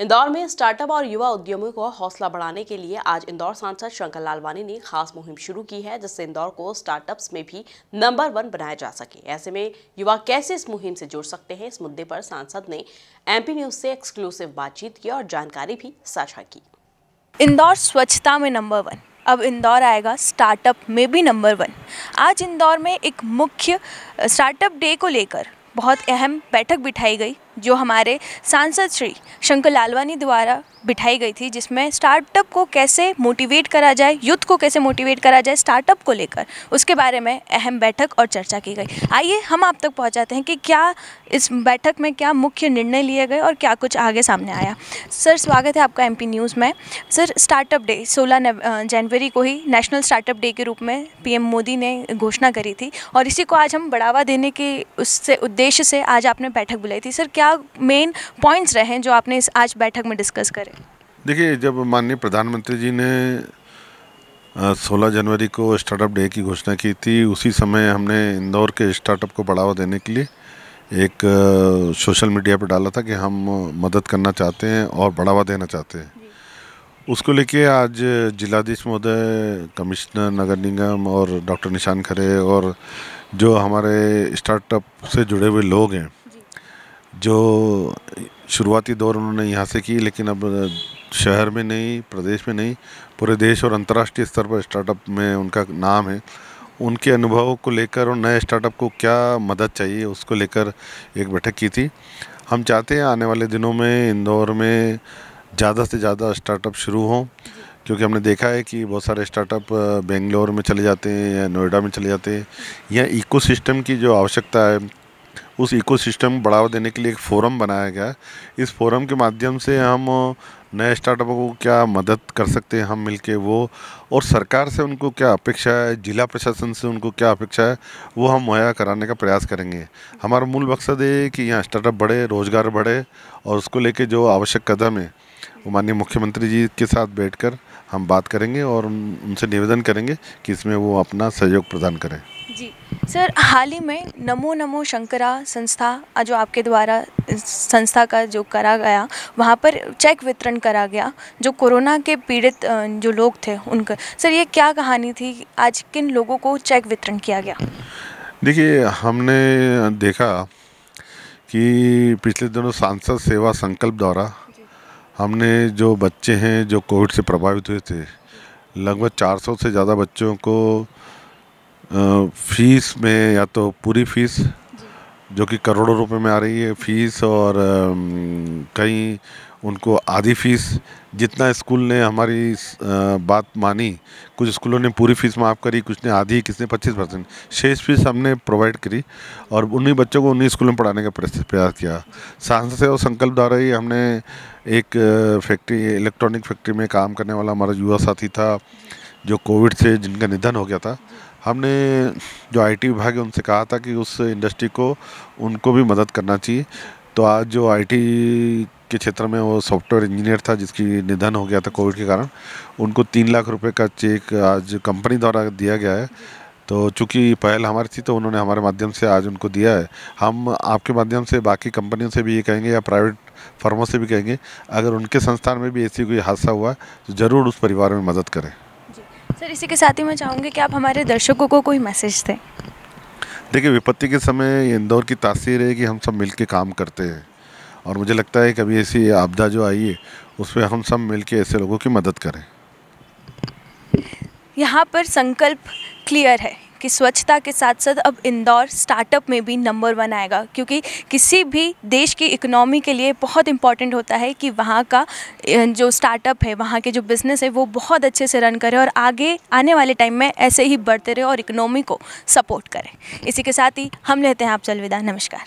इंदौर में स्टार्टअप और युवा उद्यमियों को हौसला बढ़ाने के लिए आज इंदौर सांसद शंकर लालवानी ने खास मुहिम शुरू की है जिससे इंदौर को स्टार्टअप्स में भी नंबर वन बनाया जा सके ऐसे में युवा कैसे इस मुहिम से जुड़ सकते हैं इस मुद्दे पर सांसद ने एमपी न्यूज से एक्सक्लूसिव बातचीत की और जानकारी भी साझा की इंदौर स्वच्छता में नंबर वन अब इंदौर आएगा स्टार्टअप में भी नंबर वन आज इंदौर में एक मुख्य स्टार्टअप डे को लेकर बहुत अहम बैठक बिठाई गई जो हमारे सांसद श्री शंकर लालवानी द्वारा बिठाई गई थी जिसमें स्टार्टअप को कैसे मोटिवेट करा जाए यूथ को कैसे मोटिवेट करा जाए स्टार्टअप को लेकर उसके बारे में अहम बैठक और चर्चा की गई आइए हम आप तक पहुंचाते हैं कि क्या इस बैठक में क्या मुख्य निर्णय लिए गए और क्या कुछ आगे सामने आया सर स्वागत है आपका एम न्यूज़ में सर स्टार्टअप डे सोलह जनवरी को ही नेशनल स्टार्टअप डे के रूप में पी मोदी ने घोषणा करी थी और इसी को आज हम बढ़ावा देने के उससे उद्देश्य से आज आपने बैठक बुलाई थी सर क्या क्या मेन पॉइंट्स रहे जो आपने इस आज बैठक में डिस्कस करे देखिए जब माननीय प्रधानमंत्री जी ने 16 जनवरी को स्टार्टअप डे की घोषणा की थी उसी समय हमने इंदौर के स्टार्टअप को बढ़ावा देने के लिए एक सोशल मीडिया पर डाला था कि हम मदद करना चाहते हैं और बढ़ावा देना चाहते हैं उसको लेके आज जिलाधीश महोदय कमिश्नर नगर निगम और डॉक्टर निशान खरे और जो हमारे स्टार्टअप से जुड़े हुए लोग हैं जो शुरुआती दौर उन्होंने यहाँ से की लेकिन अब शहर में नहीं प्रदेश में नहीं पूरे देश और अंतर्राष्ट्रीय स्तर पर स्टार्टअप में उनका नाम है उनके अनुभव को लेकर और नए स्टार्टअप को क्या मदद चाहिए उसको लेकर एक बैठक की थी हम चाहते हैं आने वाले दिनों में इंदौर में ज़्यादा से ज़्यादा स्टार्टअप शुरू हों क्योंकि हमने देखा है कि बहुत सारे स्टार्टअप बेंगलोर में चले जाते हैं या नोएडा में चले जाते हैं या इकोसिस्टम की जो आवश्यकता है उस इकोसिस्टम को बढ़ावा देने के लिए एक फोरम बनाया गया है इस फोरम के माध्यम से हम नए स्टार्टअप को क्या मदद कर सकते हैं हम मिलके वो और सरकार से उनको क्या अपेक्षा है जिला प्रशासन से उनको क्या अपेक्षा है वो हम मुहैया कराने का प्रयास करेंगे हमारा मूल मकसद ये कि यहाँ स्टार्टअप बढ़े रोज़गार बढ़े और उसको लेके जो आवश्यक कदम है वो माननीय मुख्यमंत्री जी के साथ बैठ हम बात करेंगे और उनसे निवेदन करेंगे कि इसमें वो अपना सहयोग प्रदान करें जी सर हाल ही में नमो नमो शंकरा संस्था जो आपके द्वारा संस्था का जो करा गया वहाँ पर चेक वितरण करा गया जो कोरोना के पीड़ित जो लोग थे उनका सर ये क्या कहानी थी आज किन लोगों को चेक वितरण किया गया देखिए हमने देखा कि पिछले दिनों सांसद सेवा संकल्प द्वारा हमने जो बच्चे हैं जो कोविड से प्रभावित हुए थे लगभग 400 से ज़्यादा बच्चों को फीस में या तो पूरी फीस जो कि करोड़ों रुपए में आ रही है फीस और कई उनको आधी फ़ीस जितना स्कूल ने हमारी बात मानी कुछ स्कूलों ने पूरी फ़ीस माफ़ करी कुछ ने आधी किसने 25 परसेंट शेष फीस हमने प्रोवाइड करी और उन्हीं बच्चों को उन्हीं स्कूलों में पढ़ाने का प्रयास किया सांसद और संकल्प द्वारा ही हमने एक फैक्ट्री इलेक्ट्रॉनिक फैक्ट्री में काम करने वाला हमारा युवा साथी था जो कोविड से जिनका निधन हो गया था हमने जो आईटी विभाग है उनसे कहा था कि उस इंडस्ट्री को उनको भी मदद करना चाहिए तो आज जो आईटी के क्षेत्र में वो सॉफ्टवेयर इंजीनियर था जिसकी निधन हो गया था कोविड के कारण उनको तीन लाख रुपए का चेक आज कंपनी द्वारा दिया गया है तो चूँकि पहल हमारी थी तो उन्होंने हमारे माध्यम से आज उनको दिया है हम आपके माध्यम से बाकी कंपनियों से भी ये कहेंगे या प्राइवेट फर्मों से भी कहेंगे अगर उनके संस्थान में भी ऐसी कोई हादसा हुआ तो ज़रूर उस परिवार में मदद करें सर इसी के साथ ही मैं चाहूँगी कि आप हमारे दर्शकों को कोई मैसेज दें देखिए विपत्ति के समय इंदौर की तासीर है कि हम सब मिलकर काम करते हैं और मुझे लगता है कभी ऐसी आपदा जो आई है उस पर हम सब मिल के ऐसे लोगों की मदद करें यहाँ पर संकल्प क्लियर है कि स्वच्छता के साथ साथ अब इंदौर स्टार्टअप में भी नंबर वन आएगा क्योंकि किसी भी देश की इकोनॉमी के लिए बहुत इंपॉर्टेंट होता है कि वहाँ का जो स्टार्टअप है वहाँ के जो बिज़नेस है वो बहुत अच्छे से रन करे और आगे आने वाले टाइम में ऐसे ही बढ़ते रहे और इकोनॉमी को सपोर्ट करें इसी के साथ ही हम लेते हैं आप चल नमस्कार